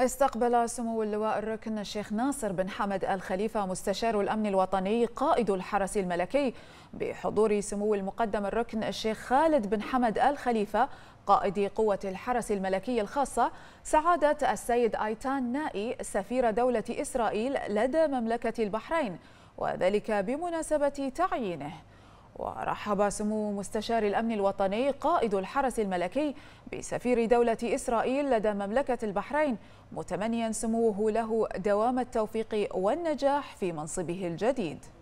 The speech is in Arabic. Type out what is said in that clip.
استقبل سمو اللواء الركن الشيخ ناصر بن حمد الخليفة مستشار الأمن الوطني قائد الحرس الملكي بحضور سمو المقدم الركن الشيخ خالد بن حمد الخليفة قائد قوة الحرس الملكي الخاصة سعادة السيد أيتان نائي سفير دولة إسرائيل لدى مملكة البحرين وذلك بمناسبة تعيينه ورحب سمو مستشار الأمن الوطني قائد الحرس الملكي بسفير دولة إسرائيل لدى مملكة البحرين متمنيا سموه له دوام التوفيق والنجاح في منصبه الجديد